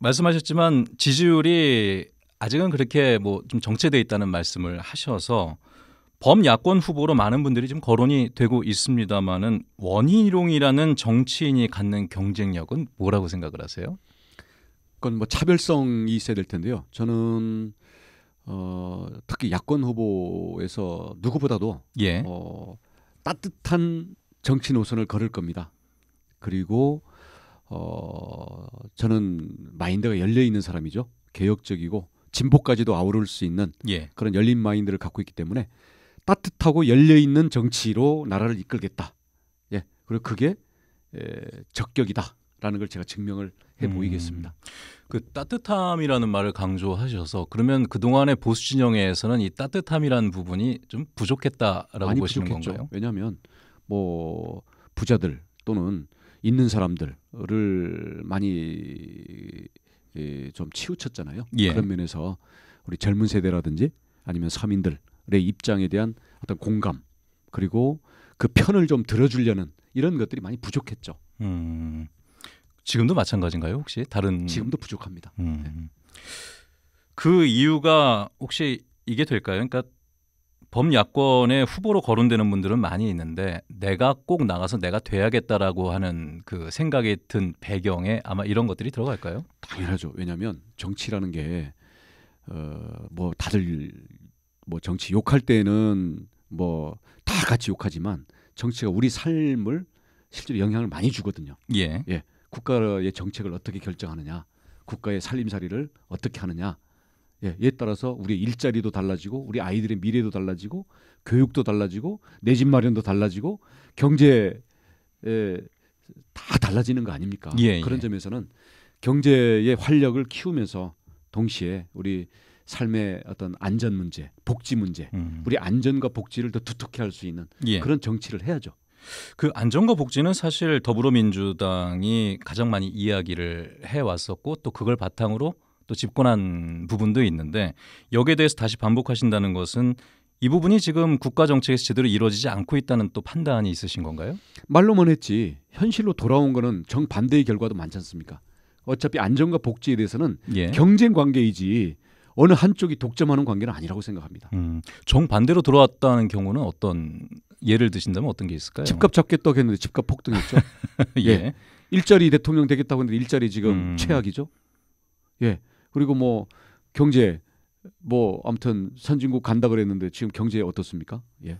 Speaker 1: 말씀하셨지만 지지율이 아직은 그렇게 뭐 좀 정체돼 있다는 말씀을 하셔서 범야권 후보로 많은 분들이 지금 거론이 되고 있습니다만은 원희룡이라는 정치인이 갖는 경쟁력은 뭐라고 생각을 하세요? 그건뭐 차별성이 있어야 될 텐데요. 저는 어, 특히 야권
Speaker 2: 후보에서 누구보다도 예. 어, 따뜻한 정치 노선을 걸을 겁니다. 그리고 어, 저는 마인드가 열려 있는 사람이죠. 개혁적이고 진보까지도 아우를 수 있는 예. 그런 열린 마인드를 갖고 있기 때문에 따뜻하고 열려 있는 정치로 나라를 이끌겠다. 예. 그리고
Speaker 1: 그게 에, 적격이다. 라는 걸 제가 증명을 해 보이겠습니다. 음, 그 따뜻함이라는 말을 강조하셔서 그러면 그동안의 보수 진영에서는 이 따뜻함이라는 부분이 좀 부족했다라고 보시는 부족했죠. 건가요? 왜냐하면 뭐 부자들
Speaker 2: 또는 있는 사람들을 많이 예, 좀 치우쳤잖아요. 예. 그런 면에서 우리 젊은 세대라든지 아니면 서민들의 입장에 대한 어떤 공감 그리고 그 편을 좀 들어주려는 이런 것들이
Speaker 1: 많이 부족했죠. 음. 지금도 마찬가지인가요 혹시 다른 지금도 부족합니다. 음. 네. 그 이유가 혹시 이게 될까요? 그러니까 범야권의 후보로 거론되는 분들은 많이 있는데 내가 꼭 나가서 내가 돼야겠다라고 하는 그 생각이 든 배경에 아마 이런 것들이 들어갈까요? 당연하죠. 왜냐하면 정치라는 게 어, 뭐 다들 뭐 정치 욕할
Speaker 2: 때는 뭐 다 같이 욕하지만 정치가 우리 삶을 실제로 영향을 많이 주거든요. 예. 예. 국가의 정책을 어떻게 결정하느냐, 국가의 살림살이를 어떻게 하느냐, 예, 에 따라서 우리 일자리도 달라지고 우리 아이들의 미래도 달라지고 교육도 달라지고 내 집 마련도 달라지고 경제 에, 다 달라지는 거 아닙니까? 예, 예. 그런 예. 점에서는 경제의 활력을 키우면서 동시에 우리 삶의 어떤 안전 문제, 복지 문제, 음. 우리 안전과 복지를 더 두텁게 할 수 있는
Speaker 1: 예. 그런 정치를 해야죠. 그 안전과 복지는 사실 더불어민주당이 가장 많이 이야기를 해 왔었고 또 그걸 바탕으로 또 집권한 부분도 있는데 여기에 대해서 다시 반복하신다는 것은 이 부분이 지금 국가 정책에서 제대로 이루어지지 않고 있다는 또 판단이 있으신 건가요? 말로만 했지 현실로 돌아온 거는 정반대의 결과도 많지 않습니까? 어차피 안전과 복지에 대해서는
Speaker 2: 예. 경쟁 관계이지 어느 한쪽이 독점하는 관계는 아니라고 생각합니다. 음, 정반대로
Speaker 1: 돌아왔다는 경우는 어떤 예를 드신다면 어떤 게 있을까요? 집값 잡겠다 했는데 집값 폭등했죠. [laughs] 예. 예. 일자리 대통령 되겠다고 했는데 일자리 지금 음. 최악이죠. 예.
Speaker 2: 그리고 뭐 경제 뭐 아무튼 선진국 간다 그랬는데 지금
Speaker 1: 경제 어떻습니까? 예.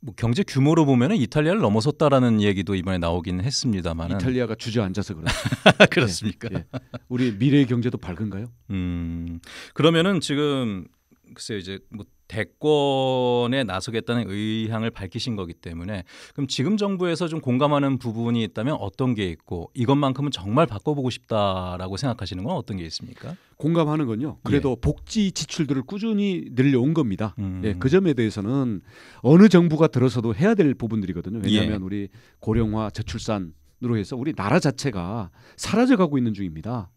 Speaker 1: 뭐 경제 규모로 보면은 이탈리아를 넘어섰다라는 얘기도 이번에 나오긴 했습니다만 이탈리아가 주저앉아서 그렇죠. [laughs] 그렇습니까? 예, 예. 우리 미래의 경제도 밝은가요? 음. 그러면은 지금 글쎄 이제 뭐 대권에 나서겠다는 의향을 밝히신 거기 때문에 그럼 지금 정부에서 좀 공감하는 부분이 있다면 어떤 게 있고 이것만큼은 정말 바꿔보고 싶다라고 생각하시는 건 어떤 게 있습니까? 공감하는 건요. 그래도 예. 복지 지출들을
Speaker 2: 꾸준히 늘려온 겁니다. 음. 예, 그 점에 대해서는 어느 정부가 들어서도 해야 될 부분들이거든요. 예. 왜냐하면 예. 우리 고령화, 저출산으로 해서 우리 나라 자체가 사라져가고 있는 중입니다.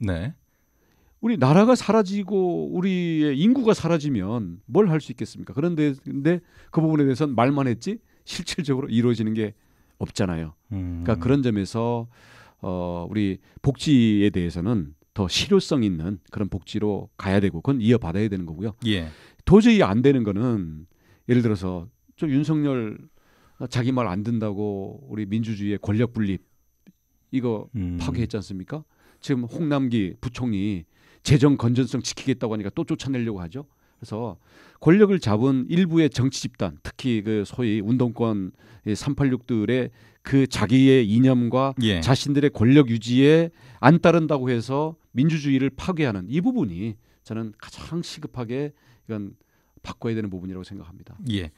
Speaker 2: 네. 우리 나라가 사라지고 우리의 인구가 사라지면 뭘 할 수 있겠습니까? 그런데 근데 그 부분에 대해서는 말만 했지 실질적으로 이루어지는 게 없잖아요.
Speaker 1: 그러니까 음. 그러니까 그런
Speaker 2: 점에서 어 우리 복지에 대해서는 더 실효성 있는 그런 복지로 가야 되고 그건 이어받아야 되는 거고요. 예. 도저히 안 되는 거는 예를 들어서 좀 윤석열 자기 말 안든다고 우리 민주주의의 권력 분립 이거 음. 파괴했지 않습니까? 지금 홍남기 부총리 재정 건전성 지키겠다고 하니까 또 쫓아내려고 하죠. 그래서 권력을 잡은 일부의 정치 집단, 특히 그 소위 운동권 386들의 그 자기의 이념과 예. 자신들의 권력 유지에 안 따른다고 해서 민주주의를 파괴하는 이 부분이 저는 가장 시급하게 이건 바꿔야 되는 부분이라고 생각합니다.
Speaker 1: 예.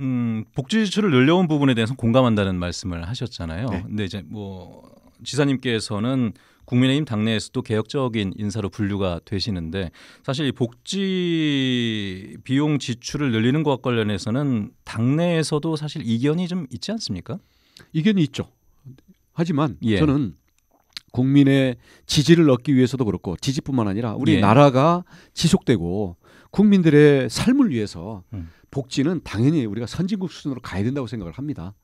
Speaker 1: 음, 복지 지출을 늘려온 부분에 대해서 공감한다는 말씀을 하셨잖아요. 네. 근데 이제 뭐 지사님께서는 국민의힘 당내에서도 개혁적인 인사로 분류가 되시는데 사실 이 복지 비용 지출을 늘리는 것과 관련해서는 당내에서도 사실 이견이 좀 있지 않습니까? 이견이 있죠. 하지만 예. 저는 국민의
Speaker 2: 지지를 얻기 위해서도 그렇고 지지뿐만 아니라 우리 예. 나라가 지속되고 국민들의 삶을 위해서 음. 복지는 당연히 우리가 선진국 수준으로 가야 된다고 생각을 합니다.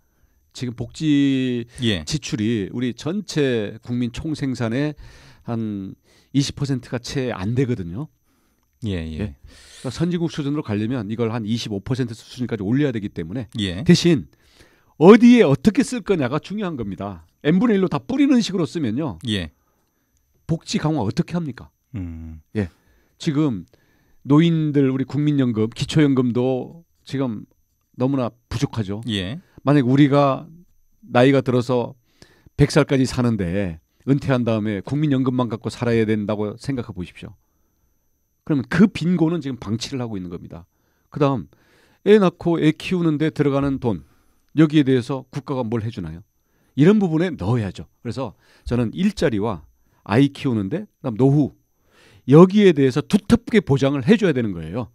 Speaker 2: 지금 복지 예. 지출이 우리 전체 국민 총생산의 한 20%가 채 안 되거든요. 예, 예. 예. 그러니까 선진국 수준으로 가려면 이걸 한 25% 수준까지 올려야 되기 때문에 예. 대신 어디에 어떻게 쓸 거냐가 중요한 겁니다. n분의 1로 다 뿌리는 식으로 쓰면요. 예. 복지 강화 어떻게 합니까? 음. 예. 지금 노인들 우리 국민연금 기초연금도 지금 너무나 부족하죠. 예. 만약 우리가 나이가 들어서 100살까지 사는데 은퇴한 다음에 국민연금만 갖고 살아야 된다고 생각해 보십시오. 그러면 그 빈곤은 지금 방치를 하고 있는 겁니다. 그다음 애 낳고 애 키우는데 들어가는 돈 여기에 대해서 국가가 뭘 해주나요? 이런 부분에 넣어야죠. 그래서 저는 일자리와 아이 키우는데 그다음 노후 여기에 대해서 두텁게 보장을 해줘야 되는 거예요.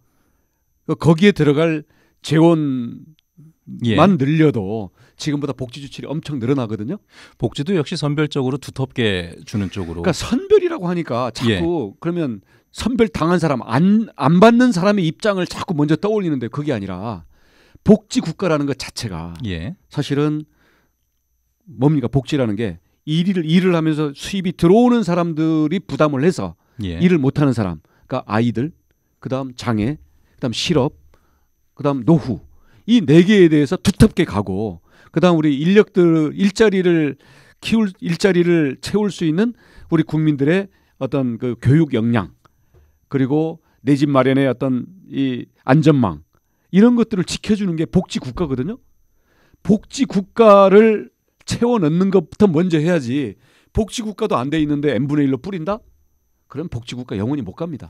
Speaker 2: 거기에 들어갈 재원 예. 만 늘려도 지금보다 복지 지출이 엄청 늘어나거든요. 복지도 역시 선별적으로 두텁게
Speaker 1: 주는 쪽으로. 그러니까
Speaker 2: 선별이라고 하니까 자꾸 예. 그러면 선별 당한 사람 안 안 받는 사람의 입장을 자꾸 먼저 떠올리는데 그게 아니라 복지 국가라는 것 자체가 예. 사실은 뭡니까 복지라는 게 일을 일을 하면서 수입이 들어오는 사람들이 부담을 해서 예. 일을 못하는 사람, 그러니까 아이들, 그다음 장애, 그다음 실업, 그다음 노후 이네 개에 대해서 두텁게 가고 그다음 우리 인력들 일자리를 키울 일자리를 채울 수 있는 우리 국민들의 어떤 그 교육 역량 그리고 내 집 마련의 어떤 이 안전망 이런 것들을 지켜주는 게 복지 국가거든요. 복지 국가를 채워 넣는 것부터 먼저 해야지 복지 국가도 안 돼 있는데 n 분의
Speaker 1: 1로 뿌린다? 그럼 복지 국가 영원히 못 갑니다.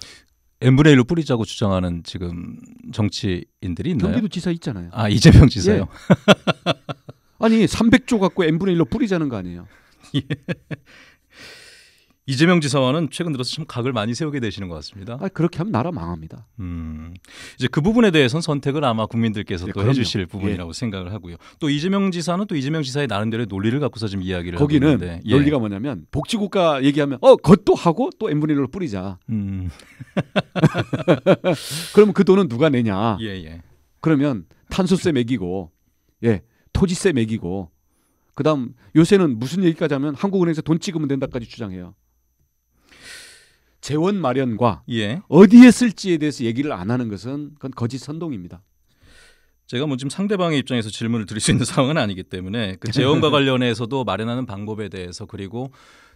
Speaker 1: 엠브레 일로 뿌리자고 주장하는 지금 정치인들이 있나요? 경기도지사 있잖아요. 아 이재명 예. 지사요. 예. 아니 300조 갖고 엠브레 일로 뿌리자는 거 아니에요? [laughs] 예. 이재명 지사와는 최근 들어서 좀 각을 많이 세우게 되시는 것 같습니다. 아, 그렇게 하면 나라 망합니다. 음, 이제 그 부분에 대해서는 선택을 아마 국민들께서 예, 또 그럼요. 해주실 부분이라고 예. 생각을 하고요. 또 이재명 지사는 또 이재명 지사의 나름대로의 논리를 갖고서 지금 이야기를 거기는 하고 있는데, 예. 논리가 뭐냐면 복지국가 얘기하면 어
Speaker 2: 그것도 하고 또 n분의 1로 뿌리자. 음. [laughs] 그러면 그 돈은 누가 내냐? 예, 예. 그러면 탄소세 매기고 예 토지세 매기고 그다음 요새는 무슨 얘기까지 하면 한국은행에서 돈 찍으면 된다까지 주장해요. 재원 마련과 예. 어디에 쓸지에 대해서 얘기를 안 하는 것은
Speaker 1: 그건 거짓 선동입니다. 제가 뭐 지금 상대방의 입장에서 질문을 드릴 수 있는 [laughs] 상황은 아니기 때문에 그 재원과 [laughs] 관련해서도 마련하는 방법에 대해서 그리고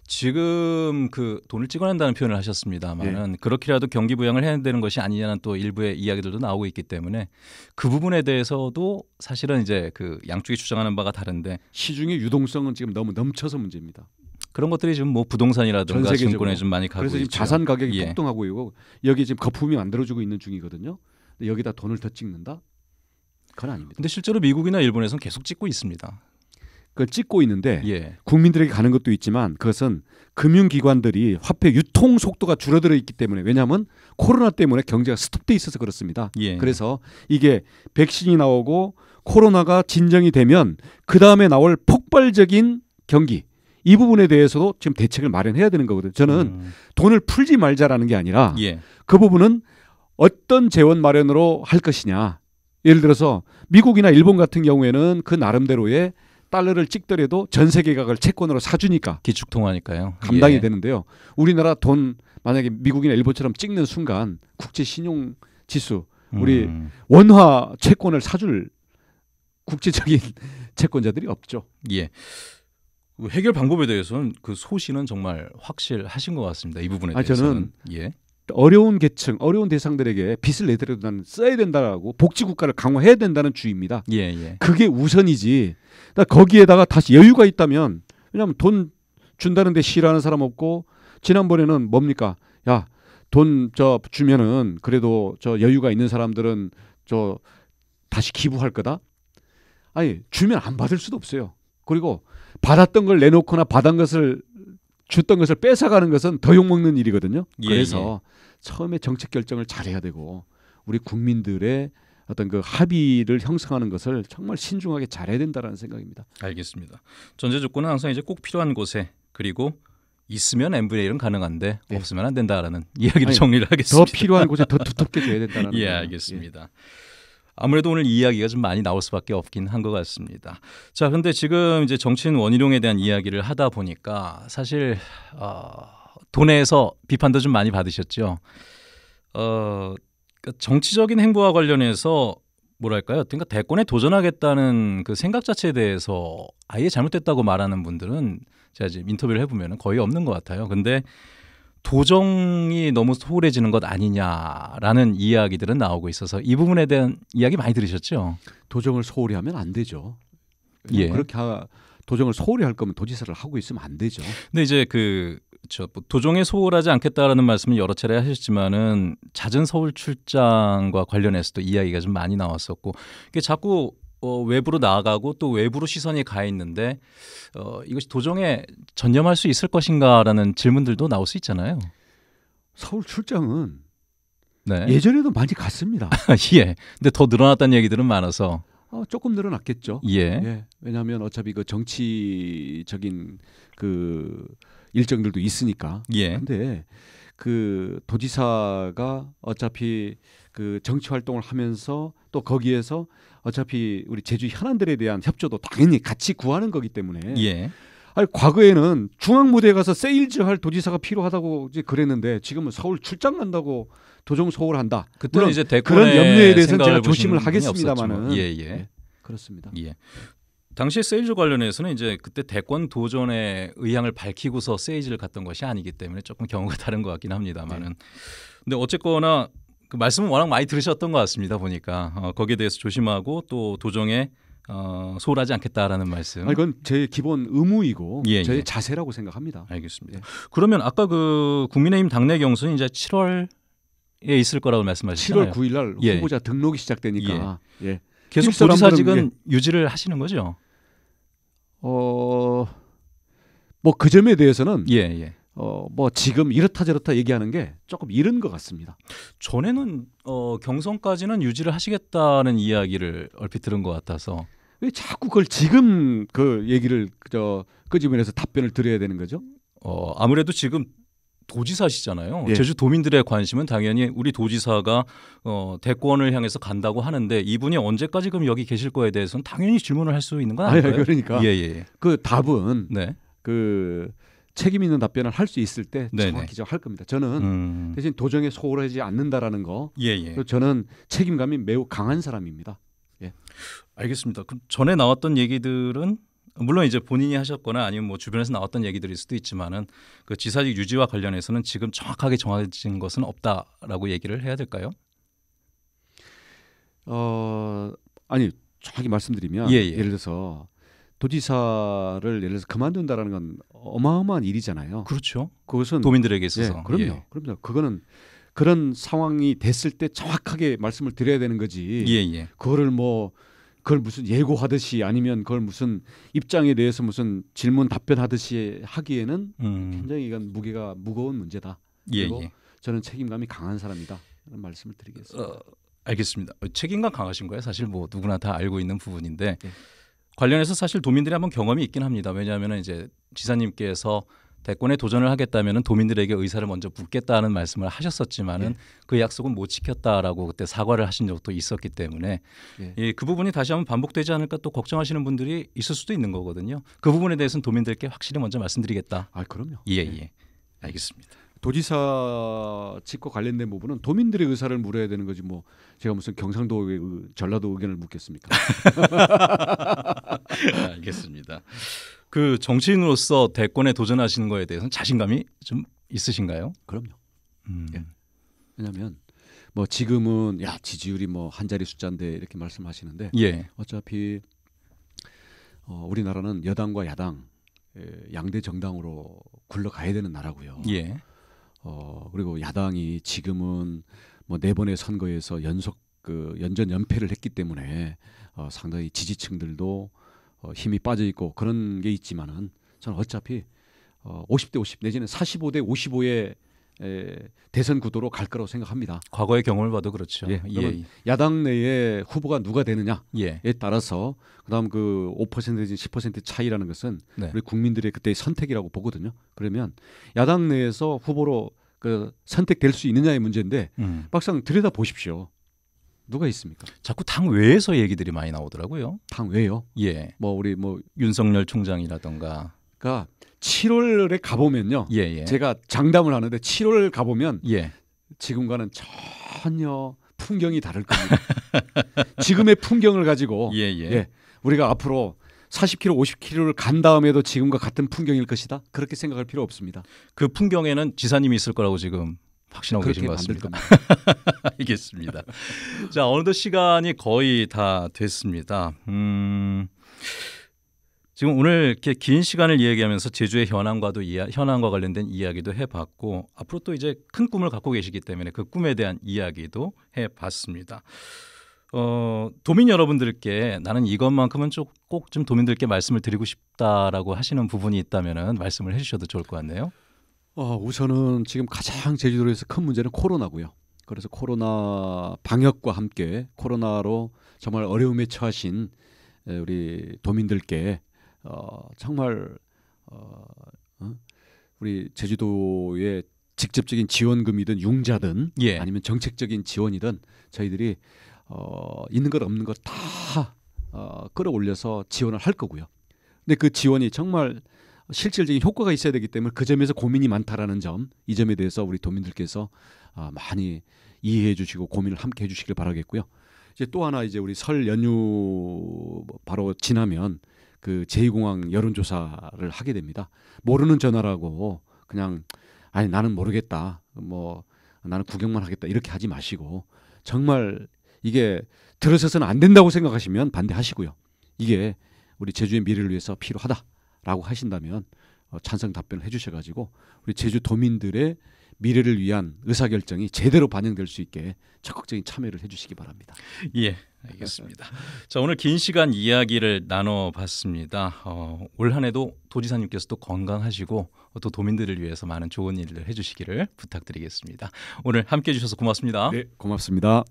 Speaker 1: 지금 그 돈을 찍어낸다는 표현을 하셨습니다만은 네. 예. 그렇게라도 경기 부양을 해야 되는 것이 아니냐는 또 일부의 이야기들도 나오고 있기 때문에 그 부분에 대해서도 사실은 이제 그 양쪽이 주장하는 바가 다른데 시중의 유동성은 지금 너무 넘쳐서 문제입니다. 그런 것들이 지금 뭐 부동산이라든가 증권에 좀 많이 가고 그래서 지금 자산 가격이 예. 폭등하고
Speaker 2: 있고 여기 지금 거품이 만들어지고 있는 중이거든요.
Speaker 1: 근데 여기다 돈을 더 찍는다? 그건 아닙니다. 근데 실제로 미국이나 일본에서는 계속 찍고 있습니다.
Speaker 2: 그걸 찍고 있는데 예. 국민들에게 가는 것도 있지만 그것은 금융기관들이 화폐 유통 속도가 줄어들어 있기 때문에 왜냐하면 코로나 때문에 경제가 스톱돼 있어서 그렇습니다. 예. 그래서 이게 백신이 나오고 코로나가 진정이 되면 그 다음에 나올 폭발적인 경기 이 부분에 대해서도 지금 대책을 마련해야 되는 거거든요. 저는 음. 돈을 풀지 말자라는 게 아니라 예. 그 부분은 어떤 재원 마련으로 할 것이냐. 예를 들어서 미국이나 일본 같은 경우에는 그 나름대로의 달러를 찍더라도 전 세계가 그 채권으로 사주니까 기축통화니까요. 감당이 예. 되는데요. 우리나라 돈 만약에 미국이나 일본처럼 찍는 순간 국제 신용 지수
Speaker 1: 우리 음. 원화 채권을 사줄 국제적인 [laughs] 채권자들이 없죠. 예. 그 해결 방법에 대해서는 그 소신은 정말 확실하신 것 같습니다. 이 부분에 아, 대해서는 저는 예.
Speaker 2: 어려운 계층, 어려운 대상들에게 빚을 내더라도 나는 써야 된다라고 복지 국가를 강화해야 된다는 주의입니다. 예, 예. 그게 우선이지. 나 거기에다가 다시 여유가 있다면 왜냐하면 돈 준다는데 싫어하는 사람 없고 지난번에는 뭡니까? 야, 돈 저 주면은 그래도 저 여유가 있는 사람들은 저 다시 기부할 거다. 아니 주면 안 받을 수도 없어요. 그리고 받았던 걸 내놓거나 받은 것을 줬던 것을 뺏어가는 것은 더 욕먹는 일이거든요. 예, 그래서 예. 처음에 정책 결정을 잘해야 되고 우리 국민들의 어떤 그 합의를 형성하는 것을 정말 신중하게 잘해야 된다라는 생각입니다.
Speaker 1: 알겠습니다. 전제 조건은 항상 이제 꼭 필요한 곳에 그리고 있으면 엠브레일는 가능한데 네. 없으면 안 된다라는 이야기를 아니, 정리를 하겠습니다. 더 필요한 곳에 더 두텁게 줘야 된다는 [laughs] 예, 알겠습니다. 예. 아무래도 오늘 이야기가 좀 많이 나올 수밖에 없긴 한 것 같습니다. 자, 근데 지금 이제 정치인 원희룡에 대한 이야기를 하다 보니까 사실 어, 도에서 비판도 좀 많이 받으셨죠. 어, 그러니까 정치적인 행보와 관련해서 뭐랄까요? 그러니까 대권에 도전하겠다는 그 생각 자체에 대해서 아예 잘못됐다고 말하는 분들은 제가 지금 인터뷰를 해보면 거의 없는 것 같아요. 근데 도정이 너무 소홀해지는 것 아니냐라는 이야기들은 나오고 있어서 이 부분에 대한 이야기 많이 들으셨죠? 도정을 소홀히 하면 안 되죠. 예. 그렇게
Speaker 2: 하, 도정을 소홀히 할 거면 도지사를 하고 있으면 안 되죠.
Speaker 1: 근데 이제 그 저, 렇 뭐 도정에 소홀하지 않겠다라는 말씀을 여러 차례 하셨지만은 잦은 서울 출장과 관련해서도 이야기가 좀 많이 나왔었고, 이게 자꾸 어, 외부로 나아가고 또 외부로 시선이 가 있는데 어, 이것이 도정에 전념할 수 있을 것인가라는 질문들도 나올 수 있잖아요. 서울 출장은 네. 예전에도 많이 갔습니다. [laughs] 예. 근데 더 늘어났다는 얘기들은 많아서
Speaker 2: 어, 조금 늘어났겠죠. 예. 예. 왜냐하면 어차피 그 정치적인 그 일정들도 있으니까. 예. 근데 그 도지사가 어차피 그 정치 활동을 하면서 또 거기에서 어차피 우리 제주 현안들에 대한 협조도 당연히 같이 구하는 거기 때문에 예. 아니 과거에는 중앙 무대에 가서 세일즈 할 도지사가 필요하다고 이제 그랬는데 지금은 서울 출장 간다고 도정 서울 한다. 그때는 이제 그런 염려에 대해서는 제가 조심을 하겠습니다만은 예예 예. 예. 네,
Speaker 1: 그렇습니다. 예. 당시 세일즈 관련해서는 이제 그때 대권 도전의 의향을 밝히고서 세일즈를 갔던 것이 아니기 때문에 조금 경우가 [laughs] 다른 것 같긴 합니다만은 네. 근데 어쨌거나 그 말씀은 워낙 많이 들으셨던 것 같습니다 보니까 어, 거기에 대해서 조심하고 또 도정에 어, 소홀하지 않겠다라는 말씀. 아, 이건
Speaker 2: 제 기본 의무이고 예, 예. 제 예. 자세라고 생각합니다. 알겠습니다. 예.
Speaker 1: 그러면 아까 그 국민의힘 당내 경선 이제 7월에 있을 거라고 말씀하셨잖아요. 7월 9일날 예. 후보자 등록이 시작되니까 예. 예. 계속 도지사직은 유지를 하시는 거죠? 어, 뭐 그 점에 대해서는 예, 예. 어, 뭐 지금 이렇다 저렇다 얘기하는 게 조금 이른 것 같습니다. 전에는 어, 경선까지는 유지를 하시겠다는 이야기를 얼핏 들은 것 같아서
Speaker 2: 왜 자꾸 그걸 지금
Speaker 1: 그 얘기를 저그집어내서 답변을 드려야 되는 거죠? 어, 아무래도 지금 도지사시잖아요. 예. 제주도민들의 관심은 당연히 우리 도지사가 어, 대권을 향해서 간다고 하는데 이분이 언제까지 그럼 여기 계실 거에 대해서는 당연히 질문을 할 수 있는 건 아니에요. 그러니까 예, 예, 예. 그 답은 네. 그 책임 있는 답변을 할 수 있을 때 네네. 정확히
Speaker 2: 할 겁니다. 저는 음. 대신 도정에 소홀하지 않는다라는 거. 예, 예. 저는
Speaker 1: 책임감이 매우 강한 사람입니다. 예. 알겠습니다. 그 전에 나왔던 얘기들은 물론 이제 본인이 하셨거나 아니면 뭐 주변에서 나왔던 얘기들일 수도 있지만은 그 지사직 유지와 관련해서는 지금 정확하게 정해진 것은 없다라고 얘기를 해야 될까요?
Speaker 2: 어 아니 정확히 말씀드리면 예, 예, 예. 를 들어서 도지사를 예를 들어서 그만둔다라는 건 어마어마한 일이잖아요. 그렇죠. 그것은 도민들에게 있어서. 예, 그럼요. 예. 그럼요. 그거는 그런 상황이 됐을 때 정확하게 말씀을 드려야 되는 거지. 예, 예. 그거를 뭐 그걸 무슨 예고하듯이 아니면 그걸 무슨 입장에 대해서 무슨 질문 답변하듯이 하기에는 음. 굉장히 이건 무게가 무거운
Speaker 1: 문제다. 예, 그리고 예. 저는 책임감이 강한 사람이다. 라는 말씀을 드리겠습니다. 어, 알겠습니다. 어, 책임감 강하신 거예요. 사실 뭐 누구나 다 알고 있는 부분인데 예. 관련해서 사실 도민들이 한번 경험이 있긴 합니다. 왜냐하면 이제 지사님께서 대권에 도전을 하겠다면 도민들에게 의사를 먼저 묻겠다는 말씀을 하셨었지만은 예. 그 약속은 못 지켰다라고 그때 사과를 하신 적도 있었기 때문에 예. 예, 그 부분이 다시 한번 반복되지 않을까 또 걱정하시는 분들이 있을 수도 있는 거거든요. 그 부분에 대해서는 도민들께 확실히 먼저 말씀드리겠다. 아 그럼요. 예 예. 예. 알겠습니다. 도지사 직과 관련된 부분은 도민들의 의사를 물어야 되는 거지 뭐 제가 무슨 경상도 전라도 의견을 묻겠습니까? [laughs] 네, 알겠습니다. 그 정치인으로서 대권에 도전하시는 거에 대해서는 자신감이 좀 있으신가요? 그럼요. 음. 예. 왜냐하면 뭐 지금은 야 지지율이
Speaker 2: 뭐한 자리 숫자인데 이렇게 말씀하시는데 예. 어차피 어, 우리나라는 여당과 야당 에, 예, 양대 정당으로 굴러가야 되는 나라고요. 예. 어 그리고 야당이 지금은 뭐 네 번의 선거에서 연속 그 연전 연패를 했기 때문에 어 상당히 지지층들도 어 힘이 빠져 있고 그런 게 있지만은 저는 어차피 어 50대 50 내지는 45대 55의 에, 예, 대선 구도로 갈 거라고 생각합니다. 과거의 경험을 봐도 그렇죠. 예, 예. 야당 내에 후보가 누가 되느냐에 예. 따라서 그다음 그5% 내지 10% 차이라는 것은 네. 우리 국민들의 그때의 선택이라고 보거든요. 그러면 야당 내에서 후보로 그 선택될 수 있느냐의 문제인데 음. 막상 들여다 보십시오.
Speaker 1: 누가 있습니까? 자꾸 당 외에서 얘기들이 많이 나오더라고요. 당 외요? 예. 뭐 우리 뭐 윤석열 총장이라던가 그러니까 7월에 가보면요. 예, 예. 제가 장담을
Speaker 2: 하는데 7월 가보면 예. 지금과는 전혀 풍경이 다를 겁니다. [laughs] 지금의 풍경을 가지고 예, 예. 예 우리가 앞으로 40km,
Speaker 1: 50km를 간 다음에도 지금과 같은 풍경일 것이다. 그렇게 생각할 필요 없습니다. 그 풍경에는 지사님이 있을 거라고 지금 확신하고 계신 것 같습니다. [laughs] 알겠습니다. 자, 어느덧 시간이 거의 다 됐습니다. 음. 지금 오늘 이렇게 긴 시간을 이야기하면서 제주의 현황과도 이야, 현황과 관련된 이야기도 해봤고 앞으로 또 이제 큰 꿈을 갖고 계시기 때문에 그 꿈에 대한 이야기도 해봤습니다. 어, 도민 여러분들께 나는 이것만큼은 꼭 좀 도민들께 말씀을 드리고 싶다라고 하시는 부분이 있다면은 말씀을 해주셔도 좋을 것 같네요. 어, 우선은 지금 가장 제주도에서 큰 문제는 코로나고요. 그래서 코로나 방역과 함께
Speaker 2: 코로나로 정말 어려움에 처하신 우리 도민들께 어, 정말 어, 어? 우리 제주도의 직접적인 지원금이든 융자든 예. 아니면 정책적인 지원이든 저희들이 어, 있는 것 없는 것다 어, 끌어올려서 지원을 할 거고요. 근데 그 지원이 정말 실질적인 효과가 있어야 되기 때문에 그 점에서 고민이 많다라는 점, 이 점에 대해서 우리 도민들께서 어, 많이 이해해 주시고 고민을 함께 해 주시길 바라겠고요. 이제 또 하나 이제 우리 설 연휴 바로 지나면 그 제2공항 여론조사를 하게 됩니다. 모르는 전화라고 그냥 아니 나는 모르겠다. 뭐 나는 구경만 하겠다. 이렇게 하지 마시고 정말 이게 들어서서는 안 된다고 생각하시면 반대하시고요. 이게 우리 제주의 미래를 위해서 필요하다라고 하신다면 어, 찬성 답변을 해주셔가지고 우리 제주 도민들의 미래를 위한 의사결정이 제대로 반영될 수 있게 적극적인 참여를 해주시기 바랍니다.
Speaker 1: 예, 알겠습니다. 자 오늘 긴 시간 이야기를 나눠봤습니다. 어, 올 한해도 도지사님께서도 건강하시고 또 도민들을 위해서 많은 좋은 일을 해주시기를 부탁드리겠습니다. 오늘 함께해 주셔서 고맙습니다. 네, 고맙습니다.